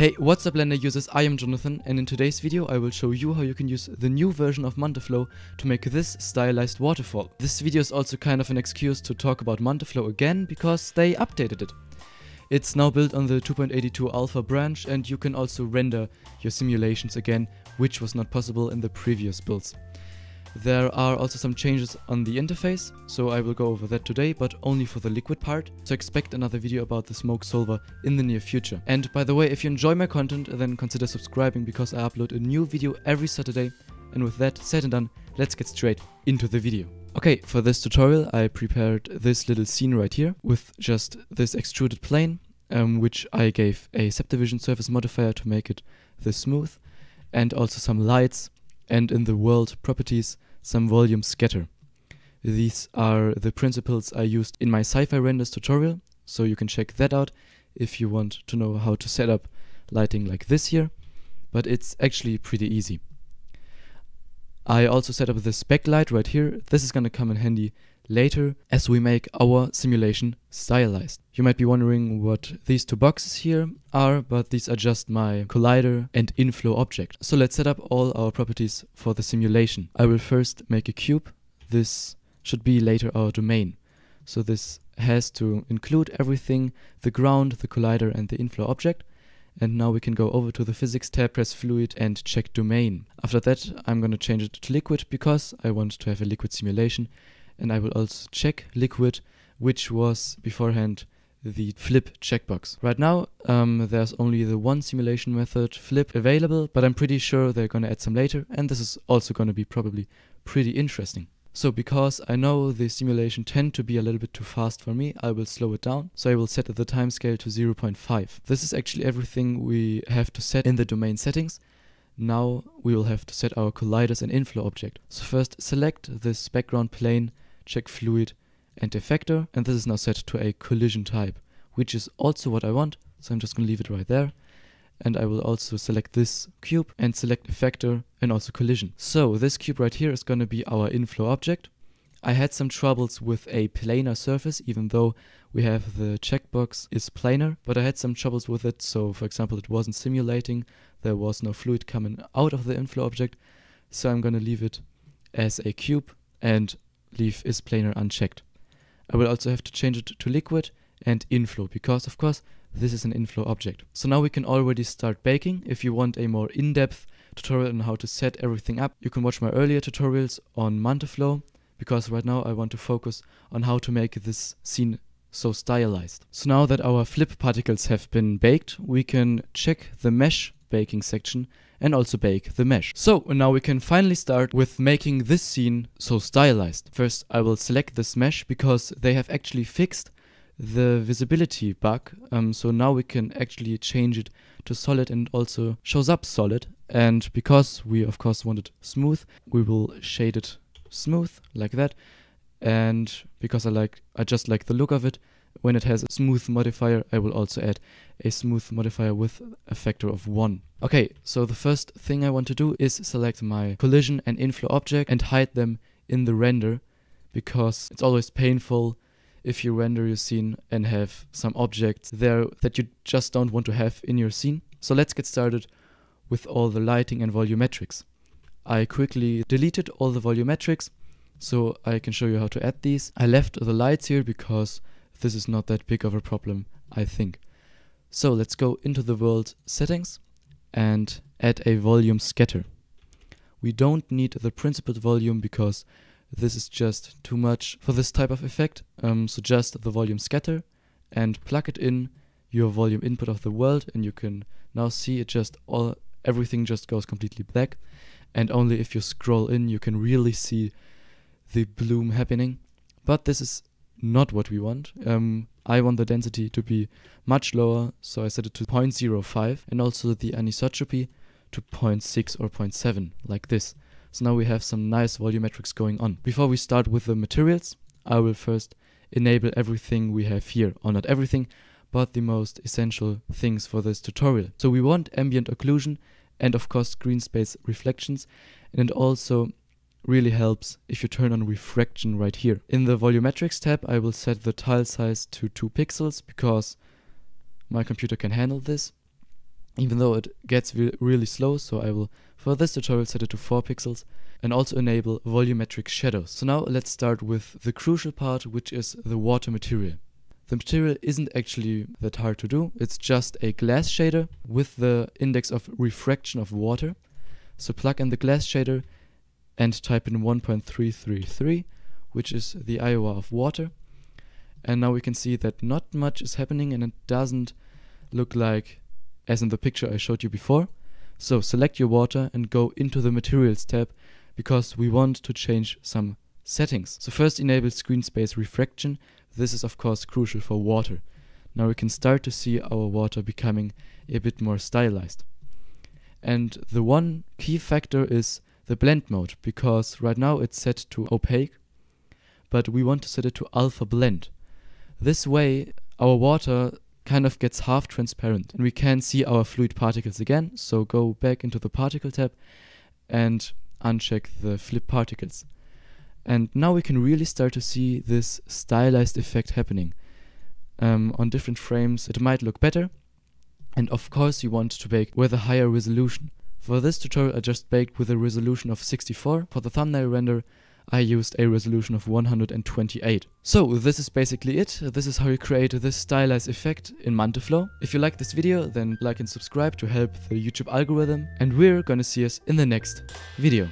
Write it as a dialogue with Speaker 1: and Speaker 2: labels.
Speaker 1: Hey, what's up Blender users, I am Jonathan and in today's video I will show you how you can use the new version of MantaFlow to make this stylized waterfall. This video is also kind of an excuse to talk about MantaFlow again because they updated it. It's now built on the 2.82 alpha branch and you can also render your simulations again, which was not possible in the previous builds. There are also some changes on the interface, so I will go over that today, but only for the liquid part, so expect another video about the smoke solver in the near future. And by the way, if you enjoy my content, then consider subscribing because I upload a new video every Saturday. And with that said and done, let's get straight into the video. Okay, for this tutorial I prepared this little scene right here with just this extruded plane, um, which I gave a subdivision surface modifier to make it this smooth, and also some lights and in the world properties some volume scatter. These are the principles I used in my sci-fi renders tutorial, so you can check that out if you want to know how to set up lighting like this here, but it's actually pretty easy. I also set up this backlight right here. This is going to come in handy later as we make our simulation stylized. You might be wondering what these two boxes here are, but these are just my collider and inflow object. So let's set up all our properties for the simulation. I will first make a cube. This should be later our domain. So this has to include everything, the ground, the collider and the inflow object. And now we can go over to the physics tab, press fluid and check domain. After that, I'm going to change it to liquid because I want to have a liquid simulation and I will also check liquid, which was beforehand the flip checkbox. Right now, um, there's only the one simulation method flip available, but I'm pretty sure they're gonna add some later, and this is also gonna be probably pretty interesting. So because I know the simulation tend to be a little bit too fast for me, I will slow it down. So I will set the timescale to 0.5. This is actually everything we have to set in the domain settings. Now we will have to set our colliders and inflow object. So first select this background plane check fluid and effector. And this is now set to a collision type, which is also what I want. So I'm just going to leave it right there. And I will also select this cube and select effector and also collision. So this cube right here is going to be our inflow object. I had some troubles with a planar surface, even though we have the checkbox is planar, but I had some troubles with it. So for example, it wasn't simulating. There was no fluid coming out of the inflow object. So I'm going to leave it as a cube and leave is planar unchecked. I will also have to change it to liquid and inflow because of course this is an inflow object. So now we can already start baking. If you want a more in-depth tutorial on how to set everything up, you can watch my earlier tutorials on Manteflow because right now I want to focus on how to make this scene so stylized. So now that our flip particles have been baked, we can check the mesh baking section and also bake the mesh. So now we can finally start with making this scene so stylized. First I will select this mesh because they have actually fixed the visibility bug um, so now we can actually change it to solid and also shows up solid and because we of course want it smooth we will shade it smooth like that and because I like I just like the look of it when it has a smooth modifier, I will also add a smooth modifier with a factor of 1. Okay, so the first thing I want to do is select my collision and inflow object and hide them in the render because it's always painful if you render your scene and have some objects there that you just don't want to have in your scene. So let's get started with all the lighting and volumetrics. I quickly deleted all the volumetrics so I can show you how to add these. I left the lights here because this is not that big of a problem, I think. So let's go into the world settings and add a volume scatter. We don't need the principled volume because this is just too much for this type of effect. Um, so just the volume scatter and plug it in your volume input of the world and you can now see it just all everything just goes completely black and only if you scroll in you can really see the bloom happening but this is not what we want. Um, I want the density to be much lower, so I set it to 0.05 and also the anisotropy to 0.6 or 0.7, like this. So now we have some nice volumetrics going on. Before we start with the materials, I will first enable everything we have here, or not everything, but the most essential things for this tutorial. So we want ambient occlusion and of course green space reflections and also really helps if you turn on refraction right here. In the volumetrics tab I will set the tile size to 2 pixels because my computer can handle this even though it gets really slow so I will for this tutorial set it to 4 pixels and also enable volumetric shadows. So now let's start with the crucial part which is the water material. The material isn't actually that hard to do, it's just a glass shader with the index of refraction of water. So plug in the glass shader and type in 1.333, which is the Iowa of water. And now we can see that not much is happening and it doesn't look like as in the picture I showed you before. So select your water and go into the materials tab because we want to change some settings. So first enable screen space refraction. This is of course crucial for water. Now we can start to see our water becoming a bit more stylized. And the one key factor is the blend mode because right now it's set to opaque, but we want to set it to alpha blend. This way our water kind of gets half transparent and we can see our fluid particles again. So go back into the particle tab and uncheck the flip particles. And now we can really start to see this stylized effect happening. Um, on different frames it might look better and of course you want to make with a higher resolution. For this tutorial I just baked with a resolution of 64. For the thumbnail render I used a resolution of 128. So this is basically it. This is how you create this stylized effect in Manteflow. If you like this video then like and subscribe to help the YouTube algorithm and we're gonna see us in the next video.